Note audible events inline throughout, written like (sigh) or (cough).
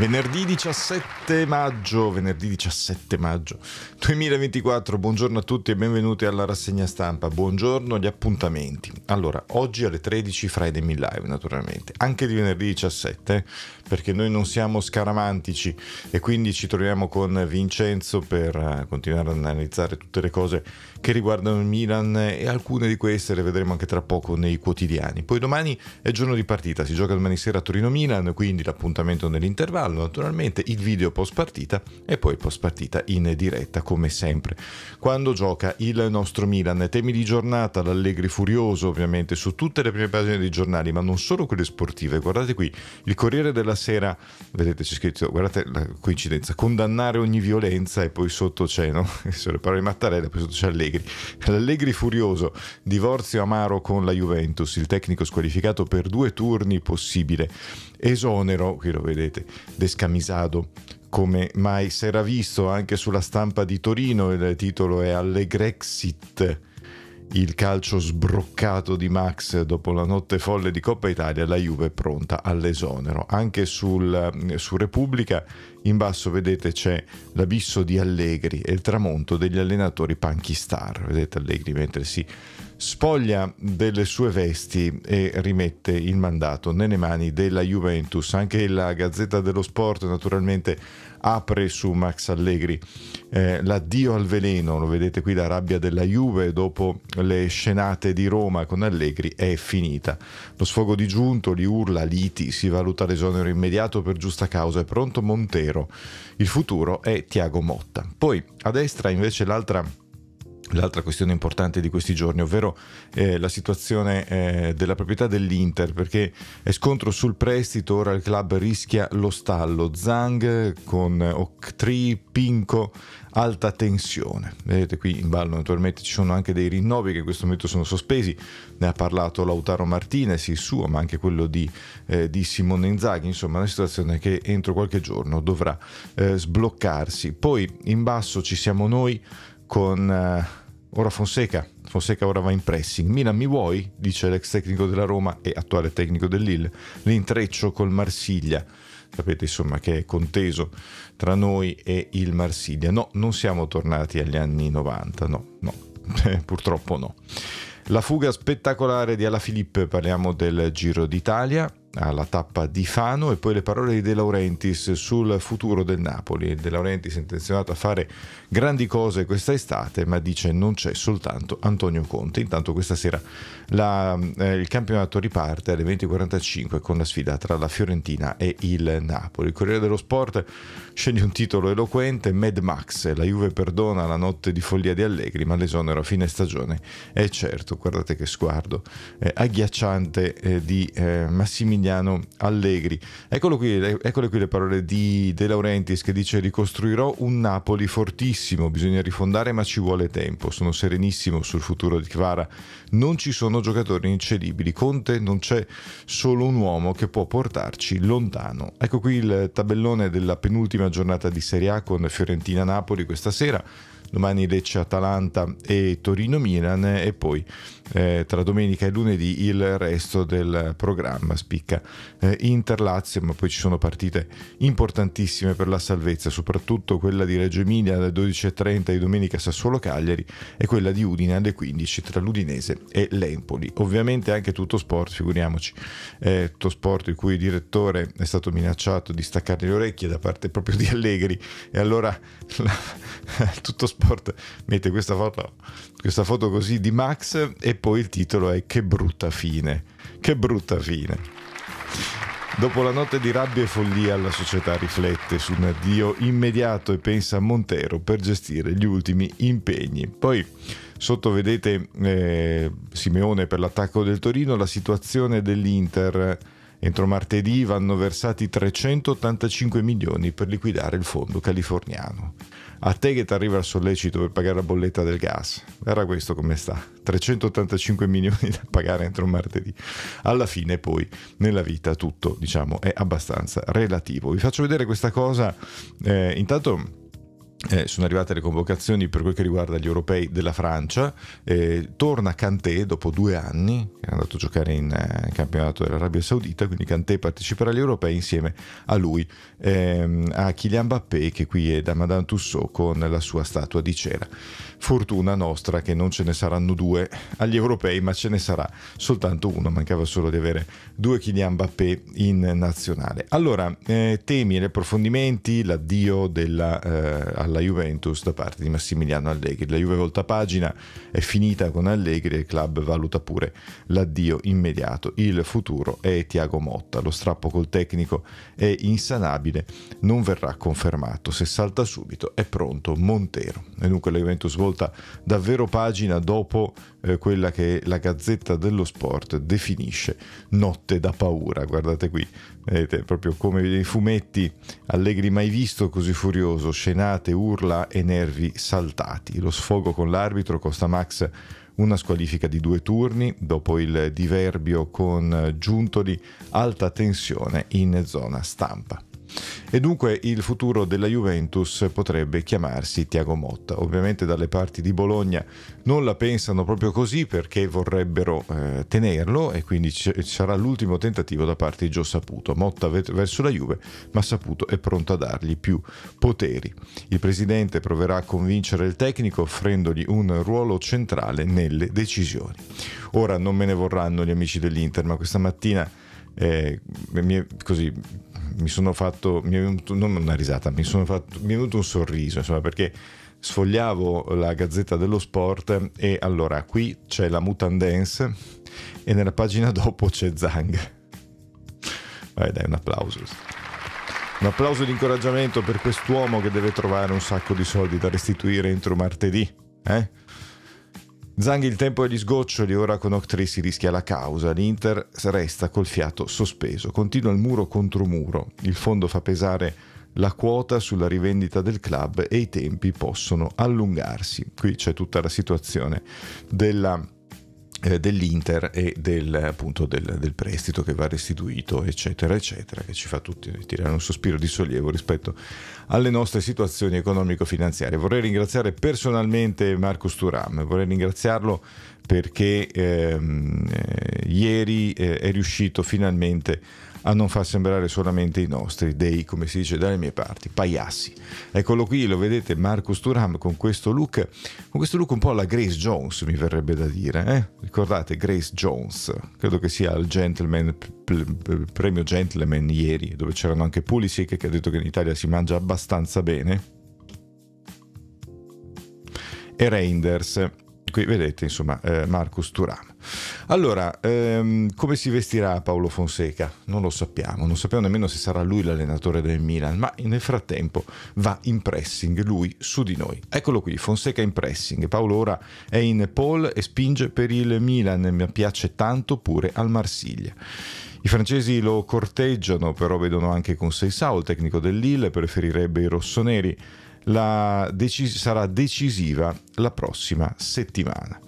Venerdì 17 maggio, venerdì 17 maggio 2024, buongiorno a tutti e benvenuti alla rassegna stampa, buongiorno agli appuntamenti. Allora, oggi alle 13 Friday in Live naturalmente, anche di venerdì 17, perché noi non siamo scaramantici e quindi ci troviamo con Vincenzo per eh, continuare ad analizzare tutte le cose che riguardano il Milan e alcune di queste le vedremo anche tra poco nei quotidiani. Poi domani è giorno di partita, si gioca domani sera a Torino-Milan, quindi l'appuntamento nell'intervallo, naturalmente il video post partita e poi post partita in diretta come sempre. Quando gioca il nostro Milan, temi di giornata, l'Allegri furioso ovviamente su tutte le prime pagine dei giornali, ma non solo quelle sportive. Guardate qui, il Corriere della Sera, vedete c'è scritto, guardate la coincidenza, condannare ogni violenza e poi sotto c'è, no? (laughs) Sono le parole di Mattarella, poi sotto c'è Allegri Allegri. L'Allegri furioso, divorzio amaro con la Juventus, il tecnico squalificato per due turni possibile, esonero, qui lo vedete, descamisado come mai s'era visto anche sulla stampa di Torino, il titolo è Allegrexit il calcio sbroccato di Max dopo la notte folle di Coppa Italia, la Juve è pronta all'esonero. Anche sul, mm, su Repubblica in basso vedete c'è l'abisso di Allegri e il tramonto degli allenatori panchi star. Vedete Allegri mentre si spoglia delle sue vesti e rimette il mandato nelle mani della Juventus. Anche la Gazzetta dello Sport naturalmente apre su Max Allegri eh, l'addio al veleno, lo vedete qui la rabbia della Juve dopo le scenate di Roma con Allegri è finita. Lo sfogo di Giunto, li urla, liti, si valuta l'esonero immediato per giusta causa, è pronto Montero, il futuro è Tiago Motta. Poi a destra invece l'altra l'altra questione importante di questi giorni, ovvero eh, la situazione eh, della proprietà dell'Inter, perché è scontro sul prestito, ora il club rischia lo stallo, Zang con Octri, Pinco, alta tensione. Vedete qui in ballo naturalmente ci sono anche dei rinnovi che in questo momento sono sospesi, ne ha parlato Lautaro Martinez, il suo, ma anche quello di, eh, di Simone Inzaghi, insomma una situazione che entro qualche giorno dovrà eh, sbloccarsi. Poi in basso ci siamo noi con uh, Ora Fonseca. Fonseca ora va in pressing. Milan mi vuoi? dice l'ex tecnico della Roma e attuale tecnico dell'Ill. L'intreccio col Marsiglia. Sapete insomma che è conteso tra noi e il Marsiglia. No, non siamo tornati agli anni 90, no, no, (laughs) purtroppo no. La fuga spettacolare di Alaphilippe, parliamo del Giro d'Italia, alla tappa di Fano e poi le parole di De Laurentiis sul futuro del Napoli. De Laurentiis è intenzionato a fare grandi cose questa estate, ma dice non c'è soltanto Antonio Conte. Intanto questa sera la, eh, il campionato riparte alle 20.45 con la sfida tra la Fiorentina e il Napoli. Il Corriere dello Sport sceglie un titolo eloquente, Mad Max, la Juve perdona la notte di follia di Allegri, ma l'esonero a fine stagione è certo. Guardate che sguardo eh, agghiacciante eh, di eh, Massimiliano Massimiliano Allegri. Eccolo qui, eh, eccole qui le parole di De Laurentiis che dice ricostruirò un Napoli fortissimo, bisogna rifondare ma ci vuole tempo, sono serenissimo sul futuro di Kvara, non ci sono giocatori incedibili, Conte non c'è solo un uomo che può portarci lontano. Ecco qui il tabellone della penultima giornata di Serie A con Fiorentina-Napoli questa sera, domani Lecce-Atalanta e Torino-Milan e poi eh, tra domenica e lunedì il resto del programma. Spicca eh, Inter-Lazio, ma poi ci sono partite importantissime per la salvezza, soprattutto quella di Reggio Emilia alle 12.30 di domenica Sassuolo-Cagliari e quella di Udine alle 15 tra l'Udinese e l'Empoli. Ovviamente anche tutto sport, figuriamoci, eh, tutto sport il cui direttore è stato minacciato di staccare le orecchie da parte proprio di Allegri e allora (laughs) la, tutto sport mette questa foto, questa foto così di Max e poi il titolo è Che brutta fine. Che brutta fine. Dopo la notte di rabbia e follia la società riflette su un addio immediato e pensa a Montero per gestire gli ultimi impegni. Poi sotto vedete eh, Simeone per l'attacco del Torino, la situazione dell'Inter Entro martedì vanno versati 385 milioni per liquidare il fondo californiano. A te che ti arriva il sollecito per pagare la bolletta del gas. Era questo come sta. 385 milioni da pagare entro martedì. Alla fine poi nella vita tutto diciamo è abbastanza relativo. Vi faccio vedere questa cosa. Eh, intanto eh, sono arrivate le convocazioni per quel che riguarda gli europei della Francia. Eh, torna Kanté dopo due anni, è andato a giocare in, eh, campionato dell'Arabia Saudita. Quindi Kanté parteciperà agli europei insieme a lui, ehm, a Kylian Mbappé, che qui è da Madame Tussaud con la sua statua di cera. Fortuna nostra che non ce ne saranno due agli europei, ma ce ne sarà soltanto uno. Mancava solo di avere due Kylian Mbappé in nazionale. Allora, eh, temi e approfondimenti, l'addio della eh, alla Juventus da parte di Massimiliano Allegri. La Juve volta pagina è finita con Allegri e il club valuta pure l'addio immediato. Il futuro è Tiago Motta, lo strappo col tecnico è insanabile, non verrà confermato, se salta subito è pronto Montero. E dunque la Juventus volta davvero pagina dopo eh, quella che la Gazzetta dello Sport definisce notte da paura. Guardate qui, Vedete, proprio come nei fumetti, Allegri mai visto così furioso, scenate, urla e nervi saltati. Lo sfogo con l'arbitro costa Max una squalifica di due turni dopo il diverbio con Giuntoli, alta tensione in zona stampa. E dunque il futuro della Juventus potrebbe chiamarsi Tiago Motta. Ovviamente dalle parti di Bologna non la pensano proprio così perché vorrebbero eh, tenerlo e quindi ci sarà l'ultimo tentativo da parte di Gio Saputo. Motta verso la Juve, ma Saputo è pronto a dargli più poteri. Il presidente proverà a convincere il tecnico offrendogli un ruolo centrale nelle decisioni. Ora non me ne vorranno gli amici dell'Inter, ma questa mattina eh, mi, così mi sono fatto, mi è venuto, non una risata, mi, sono fatto, mi, è venuto un sorriso, insomma, perché sfogliavo la gazzetta dello sport e allora qui c'è la Dance e nella pagina (laughs) dopo c'è Zang. Vai dai, un applauso. Un applauso di incoraggiamento per quest'uomo che deve trovare un sacco di soldi da restituire entro martedì. Eh? Zanghi il tempo è agli sgoccioli, ora con Octree si rischia la causa. L'Inter resta col fiato sospeso, continua il muro contro muro. Il fondo fa pesare la quota sulla rivendita del club e i tempi possono allungarsi. Qui c'è tutta la situazione della eh, dell'Inter e del, appunto del, del, prestito che va restituito eccetera eccetera che ci fa tutti tirare un sospiro di sollievo rispetto alle nostre situazioni economico-finanziarie vorrei ringraziare personalmente Marco Sturam vorrei ringraziarlo perché ehm, eh, ieri eh, è riuscito finalmente a a non far sembrare solamente i nostri, dei, come si dice dalle mie parti, paiassi. Eccolo qui, lo vedete, Marcus Turam con questo look, con questo look un po' alla Grace Jones, mi verrebbe da dire. Eh? Ricordate Grace Jones, credo che sia il gentleman, premio gentleman ieri, dove c'erano anche Pulisic che ha detto che in Italia si mangia abbastanza bene. E Reinders, qui vedete insomma eh, Marcus Turam. Allora, ehm, come si vestirà Paolo Fonseca? Non lo sappiamo, non sappiamo nemmeno se sarà lui l'allenatore del Milan, ma nel frattempo va in pressing lui su di noi. Eccolo qui, Fonseca in pressing. Paolo ora è in pole e spinge per il Milan, mi piace tanto pure al Marsiglia. I francesi lo corteggiano, però vedono anche con Seissao, il tecnico del Lille, preferirebbe i rossoneri. La deci- sarà decisiva la prossima settimana.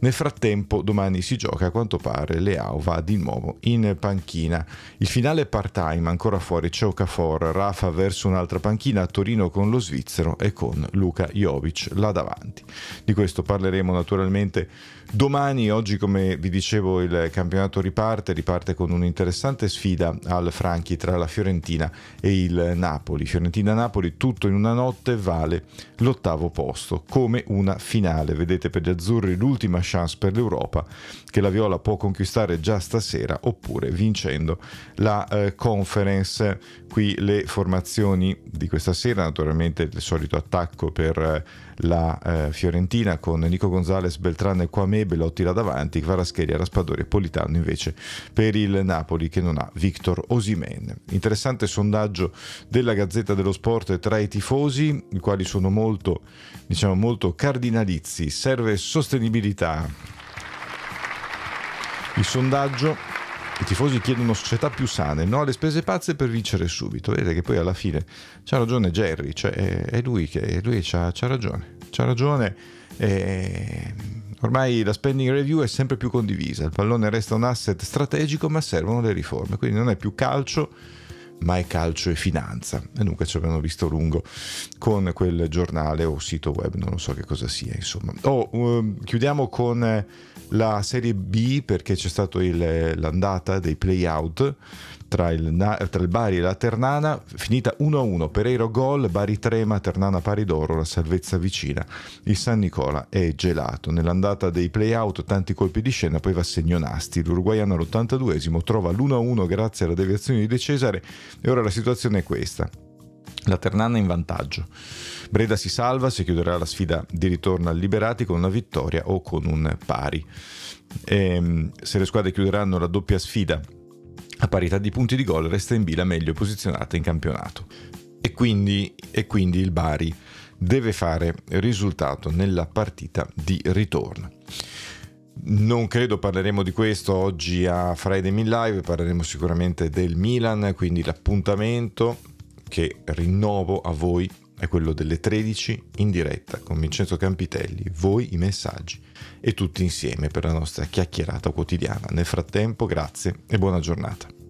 Nel frattempo domani si gioca a quanto pare Leao va di nuovo in panchina. Il finale part-time ancora fuori c'è Okafor, Rafa verso un'altra panchina a Torino con lo svizzero e con Luca Jovic là davanti. Di questo parleremo naturalmente domani, oggi come vi dicevo il campionato riparte, riparte con un'interessante sfida al Franchi tra la Fiorentina e il Napoli. Fiorentina-Napoli tutto in una notte vale l'ottavo posto come una finale, vedete per gli azzurri l'ultimo l'ultima chance per l'Europa che la Viola può conquistare già stasera oppure vincendo la eh, conference. Qui le formazioni di questa sera, naturalmente il solito attacco per... Eh, la eh, Fiorentina con Nico Gonzalez, Beltran e Quame Belotti là davanti, Kvaraschelia, Raspadori e Politano invece per il Napoli che non ha Victor Osimen. Interessante sondaggio della Gazzetta dello Sport tra i tifosi, i quali sono molto, diciamo, molto cardinalizi, serve sostenibilità. Il sondaggio i tifosi chiedono società più sane, no alle spese pazze per vincere subito. Vedete che poi alla fine c'ha ragione Jerry, cioè è lui che lui c'ha, c'ha ragione. C'ha ragione. E... Ehm, ormai la spending review è sempre più condivisa, il pallone resta un asset strategico ma servono le riforme, quindi non è più calcio ma è calcio e finanza. E dunque ci abbiamo visto lungo con quel giornale o sito web, non so che cosa sia, insomma. Oh, um, chiudiamo con la Serie B perché c'è stato il, l'andata dei playout tra il, tra il Bari e la Ternana, finita 1-1, Pereiro gol, Bari trema, Ternana pari d'oro, la salvezza vicina, il San Nicola è gelato, nell'andata dei play-out tanti colpi di scena, poi va segno Nasti, l'Uruguayano all'82esimo trova l'1-1 grazie alla deviazione di De Cesare e ora la situazione è questa. La Ternana in vantaggio. Breda si salva, si chiuderà la sfida di ritorno al Liberati con una vittoria o con un pari. E, ehm, se le squadre chiuderanno la doppia sfida a parità di punti di gol resta in B la meglio posizionata in campionato. E quindi, e quindi il Bari deve fare risultato nella partita di ritorno. Non credo parleremo di questo oggi a Friday in Live, parleremo sicuramente del Milan, quindi l'appuntamento che rinnovo a voi è quello delle 13 in diretta con Vincenzo Campitelli, voi i messaggi e tutti insieme per la nostra chiacchierata quotidiana. Nel frattempo grazie e buona giornata.